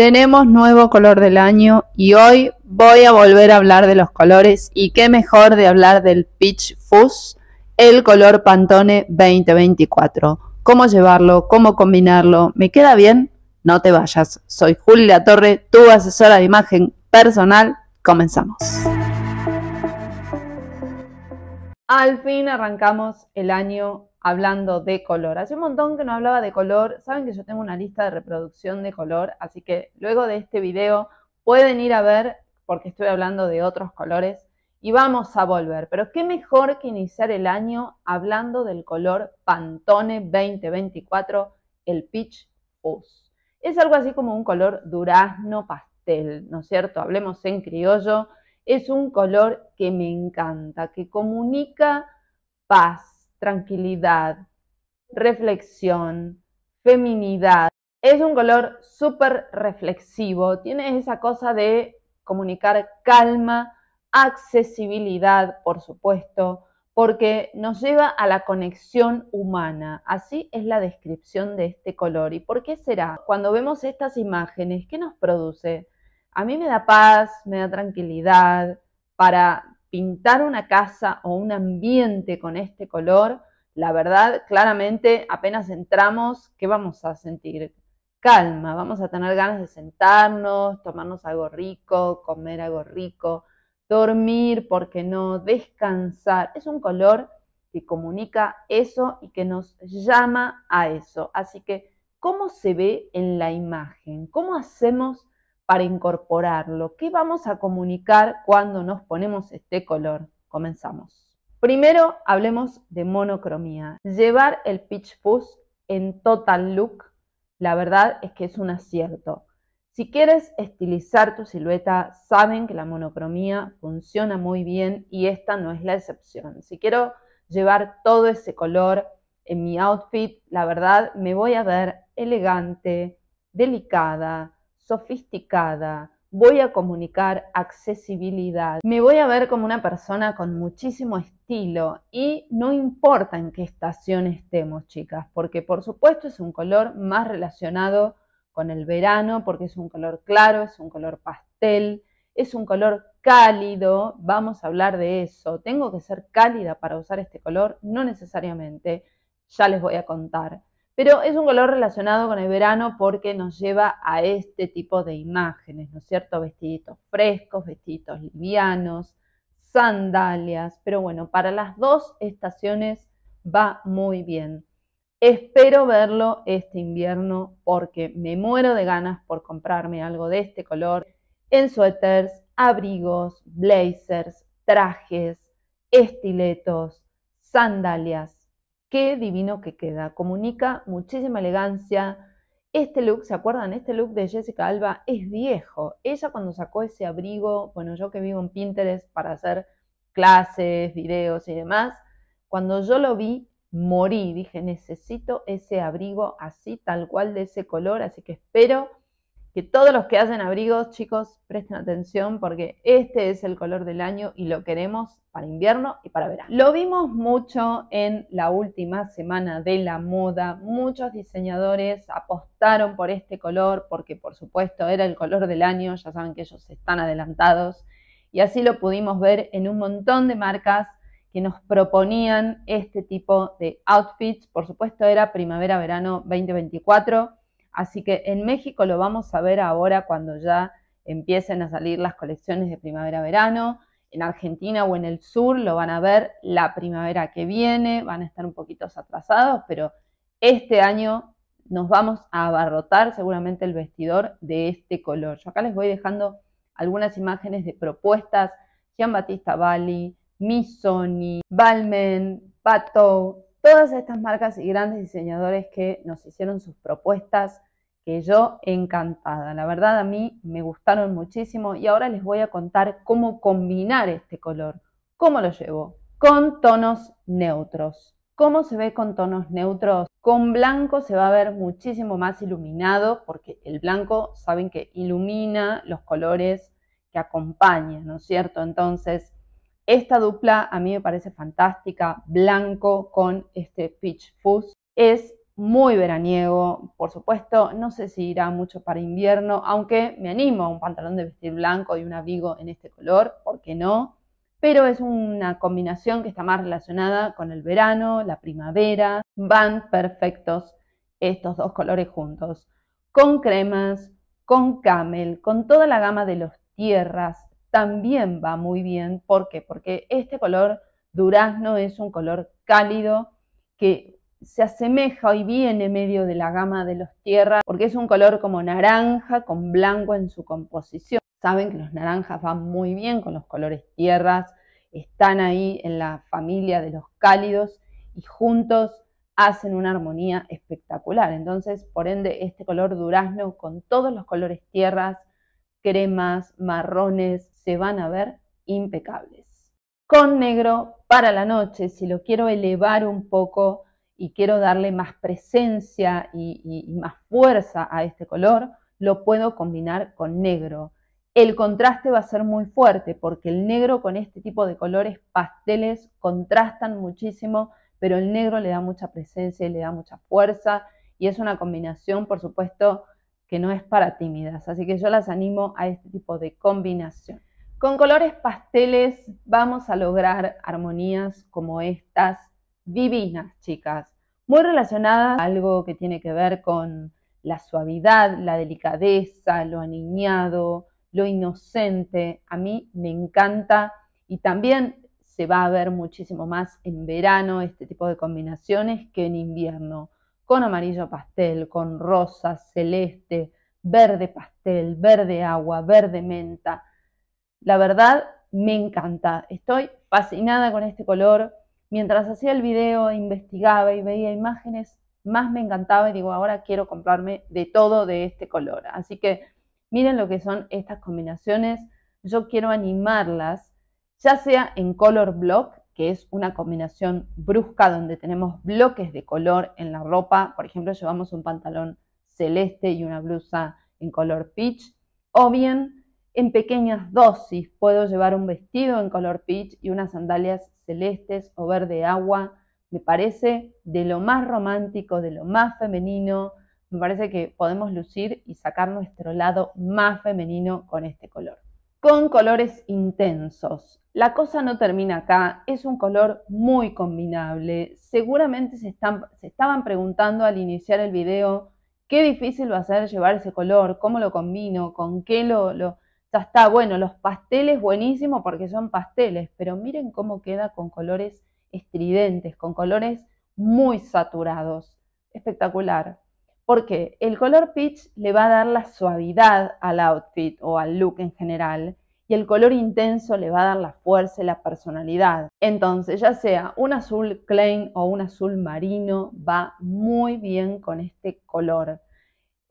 Tenemos nuevo color del año y hoy voy a volver a hablar de los colores y qué mejor de hablar del Peach Fuzz, el color Pantone 2024. Cómo llevarlo, cómo combinarlo, ¿me queda bien? No te vayas, soy Julia Torre, tu asesora de imagen personal, comenzamos. Al fin arrancamos el año hablando de color. Hace un montón que no hablaba de color. Saben que yo tengo una lista de reproducción de color, así que luego de este video pueden ir a ver porque estoy hablando de otros colores y vamos a volver. Pero qué mejor que iniciar el año hablando del color Pantone 2024, el Peach Fuzz. Es algo así como un color durazno pastel, ¿no es cierto? Hablemos en criollo. Es un color que me encanta, que comunica paz, tranquilidad, reflexión, feminidad. Es un color súper reflexivo, tiene esa cosa de comunicar calma, accesibilidad, por supuesto, porque nos lleva a la conexión humana. Así es la descripción de este color. ¿Y por qué será? Cuando vemos estas imágenes, ¿qué nos produce? A mí me da paz, me da tranquilidad para pintar una casa o un ambiente con este color, la verdad, claramente apenas entramos, ¿qué vamos a sentir? Calma, vamos a tener ganas de sentarnos, tomarnos algo rico, comer algo rico, dormir, porque no? Descansar. Es un color que comunica eso y que nos llama a eso. Así que, ¿cómo se ve en la imagen? ¿Cómo hacemos para incorporarlo. ¿Qué vamos a comunicar cuando nos ponemos este color? Comenzamos. Primero hablemos de monocromía. Llevar el pitch fuzz en total look, la verdad es que es un acierto. Si quieres estilizar tu silueta, saben que la monocromía funciona muy bien y esta no es la excepción. Si quiero llevar todo ese color en mi outfit, la verdad me voy a ver elegante, delicada, sofisticada, voy a comunicar accesibilidad, me voy a ver como una persona con muchísimo estilo y no importa en qué estación estemos, chicas, porque por supuesto es un color más relacionado con el verano, porque es un color claro, es un color pastel, es un color cálido, vamos a hablar de eso. ¿Tengo que ser cálida para usar este color? No necesariamente, ya les voy a contar. Pero es un color relacionado con el verano porque nos lleva a este tipo de imágenes, ¿no es cierto? Vestiditos frescos, vestiditos livianos, sandalias, pero bueno, para las dos estaciones va muy bien. Espero verlo este invierno porque me muero de ganas por comprarme algo de este color en suéteres, abrigos, blazers, trajes, estiletos, sandalias, Qué divino que queda. Comunica muchísima elegancia. Este look, ¿se acuerdan? Este look de Jessica Alba es viejo. Ella cuando sacó ese abrigo, bueno, yo que vivo en Pinterest para hacer clases, videos y demás, cuando yo lo vi, morí. Dije, necesito ese abrigo así, tal cual, de ese color. Así que espero que todos los que hacen abrigos, chicos, presten atención porque este es el color del año y lo queremos para invierno y para verano. Lo vimos mucho en la última semana de la moda. Muchos diseñadores apostaron por este color porque por supuesto era el color del año, ya saben que ellos están adelantados y así lo pudimos ver en un montón de marcas que nos proponían este tipo de outfits. Por supuesto era primavera-verano 2024 Así que en México lo vamos a ver ahora cuando ya empiecen a salir las colecciones de primavera-verano. En Argentina o en el sur lo van a ver la primavera que viene, van a estar un poquito atrasados, pero este año nos vamos a abarrotar seguramente el vestidor de este color. Yo acá les voy dejando algunas imágenes de propuestas. Gian Battista Valli, Missoni, Balmen, Pato, todas estas marcas y grandes diseñadores que nos hicieron sus propuestas, que yo encantada. La verdad a mí me gustaron muchísimo y ahora les voy a contar cómo combinar este color, cómo lo llevo, con tonos neutros. ¿Cómo se ve con tonos neutros? Con blanco se va a ver muchísimo más iluminado porque el blanco saben que ilumina los colores que acompañan, ¿no es cierto? Entonces, esta dupla a mí me parece fantástica, blanco con este Peach Fuzz. Es muy veraniego, por supuesto, no sé si irá mucho para invierno, aunque me animo a un pantalón de vestir blanco y un abrigo en este color, ¿por qué no? Pero es una combinación que está más relacionada con el verano, la primavera, van perfectos estos dos colores juntos, con cremas, con camel, con toda la gama de los tierras, también va muy bien. ¿Por qué? Porque este color durazno es un color cálido que se asemeja y viene medio de la gama de los tierras, porque es un color como naranja con blanco en su composición. Saben que los naranjas van muy bien con los colores tierras, están ahí en la familia de los cálidos y juntos hacen una armonía espectacular. Entonces, por ende, este color durazno con todos los colores tierras, cremas, marrones, se van a ver impecables. Con negro para la noche, si lo quiero elevar un poco y quiero darle más presencia y, más fuerza a este color, lo puedo combinar con negro. El contraste va a ser muy fuerte porque el negro con este tipo de colores pasteles contrastan muchísimo, pero el negro le da mucha presencia y le da mucha fuerza y es una combinación, por supuesto, que no es para tímidas. Así que yo las animo a este tipo de combinación. Con colores pasteles vamos a lograr armonías como estas divinas, chicas, muy relacionadas a algo que tiene que ver con la suavidad, la delicadeza, lo aniñado, lo inocente. A mí me encanta y también se va a ver muchísimo más en verano este tipo de combinaciones que en invierno, con amarillo pastel, con rosa, celeste, verde pastel, verde agua, verde menta la verdad, me encanta. Estoy fascinada con este color. Mientras hacía el video, investigaba y veía imágenes, más me encantaba y digo, ahora quiero comprarme de todo de este color. Así que miren lo que son estas combinaciones. Yo quiero animarlas, ya sea en color block, que es una combinación brusca donde tenemos bloques de color en la ropa. Por ejemplo, llevamos un pantalón celeste y una blusa en color peach. O bien en pequeñas dosis puedo llevar un vestido en color peach y unas sandalias celestes o verde agua. Me parece de lo más romántico, de lo más femenino. Me parece que podemos lucir y sacar nuestro lado más femenino con este color. Con colores intensos. La cosa no termina acá, es un color muy combinable. Seguramente se, estaban preguntando al iniciar el video qué difícil va a ser llevar ese color, cómo lo combino, con qué lo, lo ya está, bueno, los pasteles buenísimo porque son pasteles, pero miren cómo queda con colores estridentes, con colores muy saturados. Espectacular. Porque el color pitch le va a dar la suavidad al outfit o al look en general y el color intenso le va a dar la fuerza y la personalidad. Entonces, ya sea un azul Klein o un azul marino, va muy bien con este color.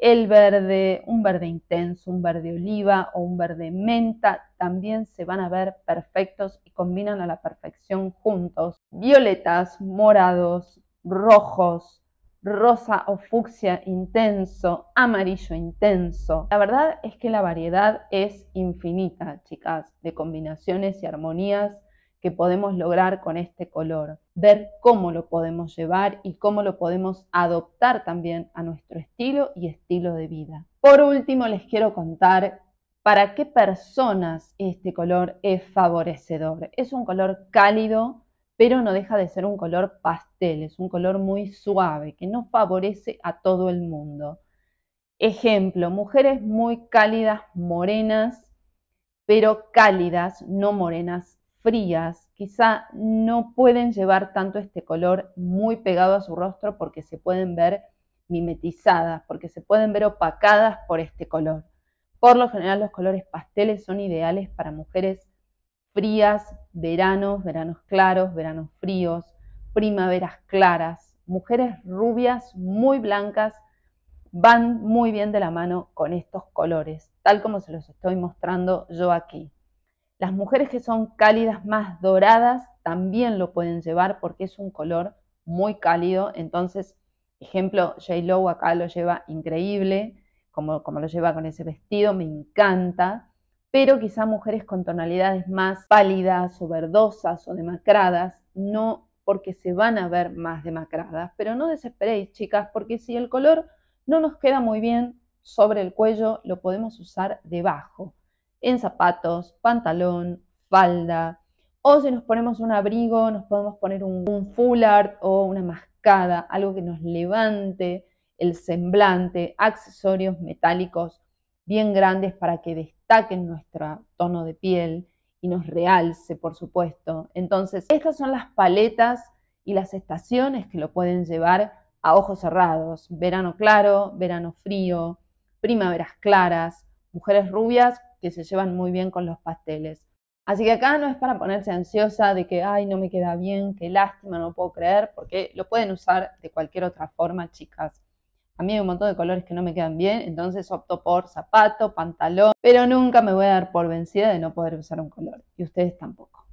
El verde, un verde intenso, un verde oliva o un verde menta también se van a ver perfectos y combinan a la perfección juntos. Violetas, morados, rojos, rosa o fucsia intenso, amarillo intenso. La verdad es que la variedad es infinita, chicas, de combinaciones y armonías que podemos lograr con este color, ver cómo lo podemos llevar y cómo lo podemos adoptar también a nuestro estilo y estilo de vida. Por último, les quiero contar para qué personas este color es favorecedor. Es un color cálido, pero no deja de ser un color pastel, es un color muy suave, que no favorece a todo el mundo. Ejemplo, mujeres muy cálidas, morenas, pero cálidas, no morenas frías, quizá no pueden llevar tanto este color muy pegado a su rostro porque se pueden ver mimetizadas, porque se pueden ver opacadas por este color. Por lo general los colores pasteles son ideales para mujeres frías, veranos, veranos claros, veranos fríos, primaveras claras, mujeres rubias muy blancas van muy bien de la mano con estos colores, tal como se los estoy mostrando yo aquí. Las mujeres que son cálidas más doradas también lo pueden llevar porque es un color muy cálido. Entonces, ejemplo, J. Lowe acá lo lleva increíble, como, como lo lleva con ese vestido, me encanta. Pero quizá mujeres con tonalidades más pálidas o verdosas o demacradas, no porque se van a ver más demacradas. Pero no desesperéis, chicas, porque si el color no nos queda muy bien sobre el cuello, lo podemos usar debajo en zapatos, pantalón, falda, o si nos ponemos un abrigo, nos podemos poner un, full art o una mascada, algo que nos levante el semblante, accesorios metálicos bien grandes para que destaquen nuestro tono de piel y nos realce, por supuesto. Entonces, estas son las paletas y las estaciones que lo pueden llevar a ojos cerrados. Verano claro, verano frío, primaveras claras, mujeres rubias que se llevan muy bien con los pasteles. Así que acá no es para ponerse ansiosa de que, ay, no me queda bien, qué lástima, no puedo creer, porque lo pueden usar de cualquier otra forma, chicas. A mí hay un montón de colores que no me quedan bien, entonces opto por zapato, pantalón, pero nunca me voy a dar por vencida de no poder usar un color, y ustedes tampoco.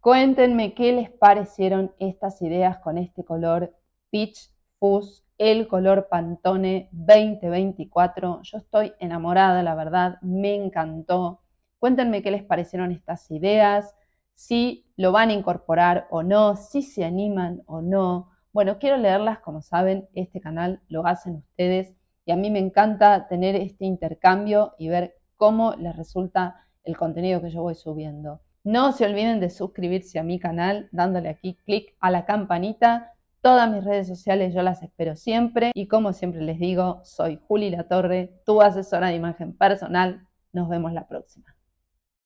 Cuéntenme qué les parecieron estas ideas con este color peach, fuzz, el color Pantone 2024. Yo estoy enamorada, la verdad, me encantó. Cuéntenme qué les parecieron estas ideas, si lo van a incorporar o no, si se animan o no. Bueno, quiero leerlas, como saben, este canal lo hacen ustedes y a mí me encanta tener este intercambio y ver cómo les resulta el contenido que yo voy subiendo. No se olviden de suscribirse a mi canal dándole aquí clic a la campanita Todas mis redes sociales yo las espero siempre y como siempre les digo, soy Juli La Torre, tu asesora de imagen personal. Nos vemos la próxima.